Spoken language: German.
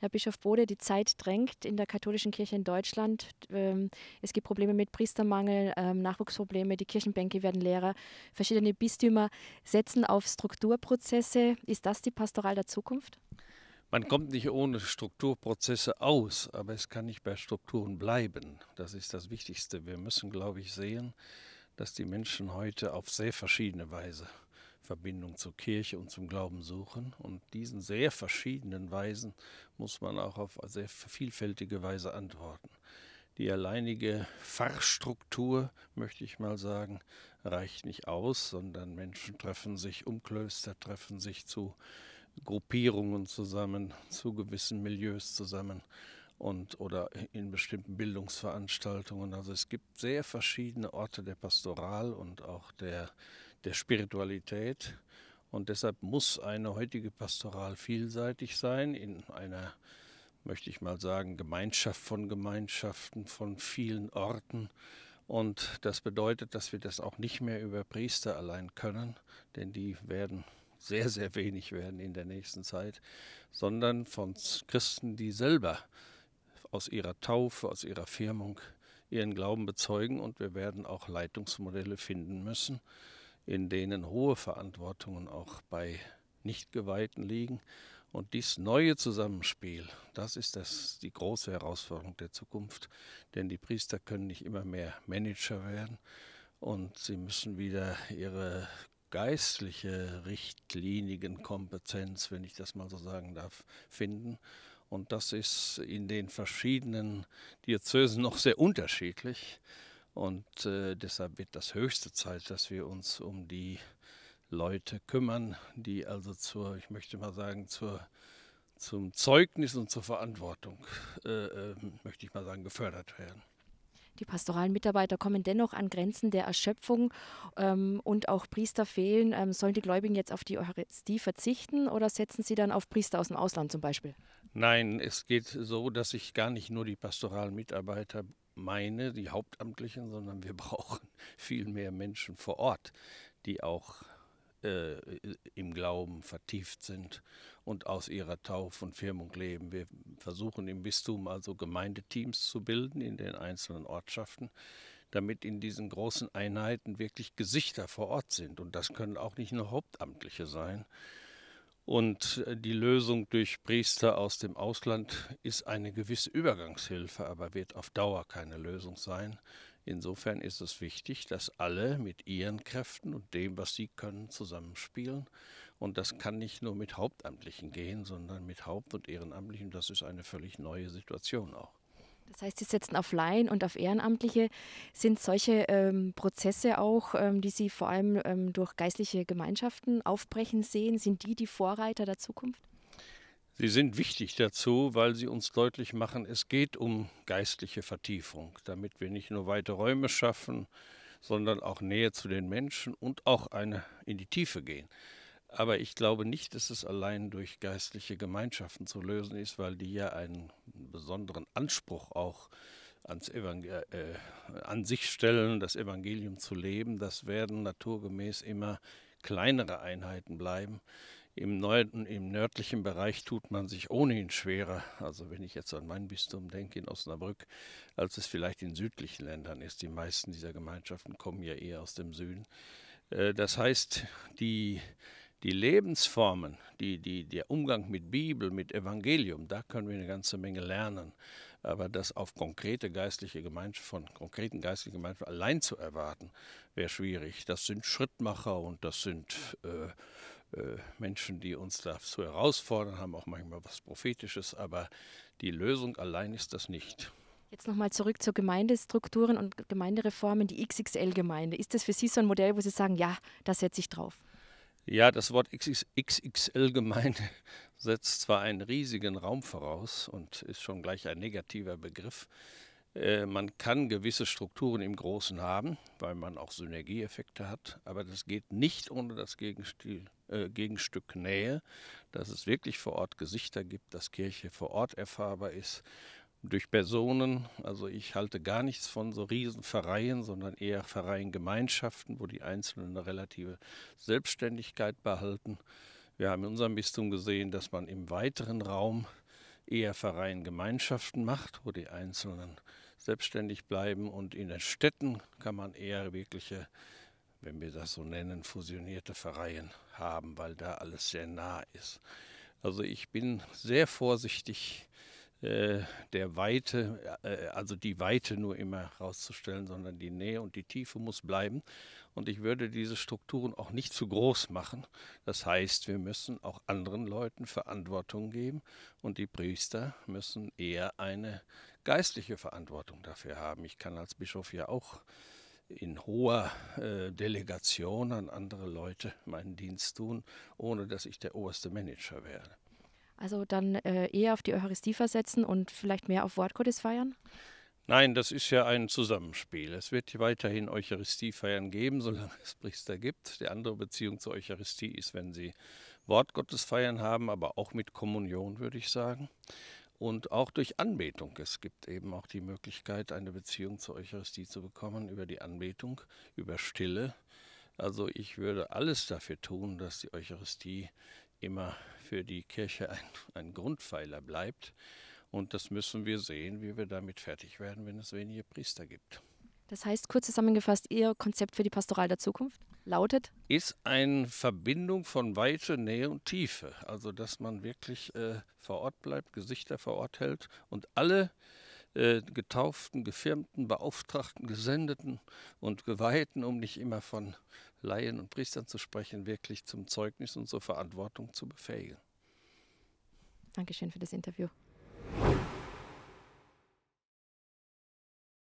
Herr Bischof Bode, die Zeit drängt in der katholischen Kirche in Deutschland. Ähm, es gibt Probleme mit Priestermangel, ähm, Nachwuchsprobleme, die Kirchenbänke werden leerer. Verschiedene Bistümer setzen auf Strukturprozesse. Ist das die Pastoral der Zukunft? Man kommt nicht ohne Strukturprozesse aus, aber es kann nicht bei Strukturen bleiben. Das ist das Wichtigste. Wir müssen, glaube ich, sehen, dass die Menschen heute auf sehr verschiedene Weise Verbindung zur Kirche und zum Glauben suchen. Und diesen sehr verschiedenen Weisen muss man auch auf sehr vielfältige Weise antworten. Die alleinige Pfarrstruktur, möchte ich mal sagen, reicht nicht aus, sondern Menschen treffen sich um Klöster, treffen sich zu Gruppierungen zusammen, zu gewissen Milieus zusammen und oder in bestimmten Bildungsveranstaltungen. Also es gibt sehr verschiedene Orte der Pastoral und auch der der Spiritualität. Und deshalb muss eine heutige Pastoral vielseitig sein, in einer, möchte ich mal sagen, Gemeinschaft von Gemeinschaften, von vielen Orten. Und das bedeutet, dass wir das auch nicht mehr über Priester allein können, denn die werden sehr, sehr wenig werden in der nächsten Zeit, sondern von Christen, die selber aus ihrer Taufe, aus ihrer Firmung ihren Glauben bezeugen. Und wir werden auch Leitungsmodelle finden müssen, in denen hohe Verantwortungen auch bei Nichtgeweihten liegen. Und dies neue Zusammenspiel, das ist das, die große Herausforderung der Zukunft. Denn die Priester können nicht immer mehr Manager werden und sie müssen wieder ihre geistliche Richtlinienkompetenz, wenn ich das mal so sagen darf, finden. Und das ist in den verschiedenen Diözesen noch sehr unterschiedlich. Und äh, deshalb wird das höchste Zeit, dass wir uns um die Leute kümmern, die also zur, ich möchte mal sagen, zur, zum Zeugnis und zur Verantwortung, äh, äh, möchte ich mal sagen, gefördert werden. Die pastoralen Mitarbeiter kommen dennoch an Grenzen der Erschöpfung ähm, und auch Priester fehlen. Ähm, sollen die Gläubigen jetzt auf die Eucharistie verzichten oder setzen sie dann auf Priester aus dem Ausland zum Beispiel? Nein, es geht so, dass sich gar nicht nur die pastoralen Mitarbeiter meine, die Hauptamtlichen, sondern wir brauchen viel mehr Menschen vor Ort, die auch äh, im Glauben vertieft sind und aus ihrer Tauf und Firmung leben. Wir versuchen im Bistum also Gemeindeteams zu bilden in den einzelnen Ortschaften, damit in diesen großen Einheiten wirklich Gesichter vor Ort sind. Und das können auch nicht nur Hauptamtliche sein, und äh, die Lösung durch Priester aus dem Ausland ist eine gewisse Übergangshilfe, aber wird auf Dauer keine Lösung sein. Insofern ist es wichtig, dass alle mit ihren Kräften und dem, was sie können, zusammenspielen. Und das kann nicht nur mit Hauptamtlichen gehen, sondern mit Haupt- und Ehrenamtlichen. Das ist eine völlig neue Situation auch. Das heißt, Sie setzen auf Laien und auf Ehrenamtliche. Sind solche ähm, Prozesse auch, ähm, die Sie vor allem ähm, durch geistliche Gemeinschaften aufbrechen sehen, sind die die Vorreiter der Zukunft? Sie sind wichtig dazu, weil sie uns deutlich machen, es geht um geistliche Vertiefung, damit wir nicht nur weite Räume schaffen, sondern auch Nähe zu den Menschen und auch eine in die Tiefe gehen. Aber ich glaube nicht, dass es allein durch geistliche Gemeinschaften zu lösen ist, weil die ja einen besonderen Anspruch auch ans äh, äh, an sich stellen, das Evangelium zu leben. Das werden naturgemäß immer kleinere Einheiten bleiben. Im, neuen, Im nördlichen Bereich tut man sich ohnehin schwerer, also wenn ich jetzt an mein Bistum denke in Osnabrück, als es vielleicht in südlichen Ländern ist. Die meisten dieser Gemeinschaften kommen ja eher aus dem Süden. Äh, das heißt, die die Lebensformen, die, die, der Umgang mit Bibel, mit Evangelium, da können wir eine ganze Menge lernen. Aber das auf konkrete geistliche Gemeinschaft, von konkreten geistlichen Gemeinschaften allein zu erwarten, wäre schwierig. Das sind Schrittmacher und das sind äh, äh, Menschen, die uns dazu herausfordern, haben auch manchmal was Prophetisches, aber die Lösung allein ist das nicht. Jetzt nochmal zurück zu Gemeindestrukturen und Gemeindereformen, die XXL-Gemeinde. Ist das für Sie so ein Modell, wo Sie sagen, ja, da setze ich drauf? Ja, das Wort XXL gemeinde setzt zwar einen riesigen Raum voraus und ist schon gleich ein negativer Begriff. Äh, man kann gewisse Strukturen im Großen haben, weil man auch Synergieeffekte hat, aber das geht nicht ohne das Gegenstil, äh, Gegenstück Nähe, dass es wirklich vor Ort Gesichter gibt, dass Kirche vor Ort erfahrbar ist, durch Personen. Also ich halte gar nichts von so Riesenvereinen, sondern eher Vereingemeinschaften, wo die Einzelnen eine relative Selbstständigkeit behalten. Wir haben in unserem Bistum gesehen, dass man im weiteren Raum eher Vereingemeinschaften macht, wo die Einzelnen selbstständig bleiben. Und in den Städten kann man eher wirkliche, wenn wir das so nennen, fusionierte Vereine haben, weil da alles sehr nah ist. Also ich bin sehr vorsichtig, äh, der Weite, äh, also die Weite nur immer herauszustellen, sondern die Nähe und die Tiefe muss bleiben. Und ich würde diese Strukturen auch nicht zu groß machen. Das heißt, wir müssen auch anderen Leuten Verantwortung geben und die Priester müssen eher eine geistliche Verantwortung dafür haben. Ich kann als Bischof ja auch in hoher äh, Delegation an andere Leute meinen Dienst tun, ohne dass ich der oberste Manager werde. Also dann äh, eher auf die Eucharistie versetzen und vielleicht mehr auf Wortgottes feiern? Nein, das ist ja ein Zusammenspiel. Es wird weiterhin Eucharistiefeiern geben, solange es Priester gibt. Die andere Beziehung zur Eucharistie ist, wenn sie Wortgottesfeiern haben, aber auch mit Kommunion, würde ich sagen. Und auch durch Anbetung. Es gibt eben auch die Möglichkeit, eine Beziehung zur Eucharistie zu bekommen über die Anbetung, über Stille. Also ich würde alles dafür tun, dass die Eucharistie immer für die Kirche ein, ein Grundpfeiler bleibt. Und das müssen wir sehen, wie wir damit fertig werden, wenn es wenige Priester gibt. Das heißt, kurz zusammengefasst, Ihr Konzept für die Pastoral der Zukunft lautet? Ist eine Verbindung von Weite, Nähe und Tiefe. Also, dass man wirklich äh, vor Ort bleibt, Gesichter vor Ort hält und alle äh, getauften, Gefirmten, Beauftragten, Gesendeten und Geweihten, um nicht immer von Laien und Priestern zu sprechen, wirklich zum Zeugnis und zur Verantwortung zu befähigen. Dankeschön für das Interview.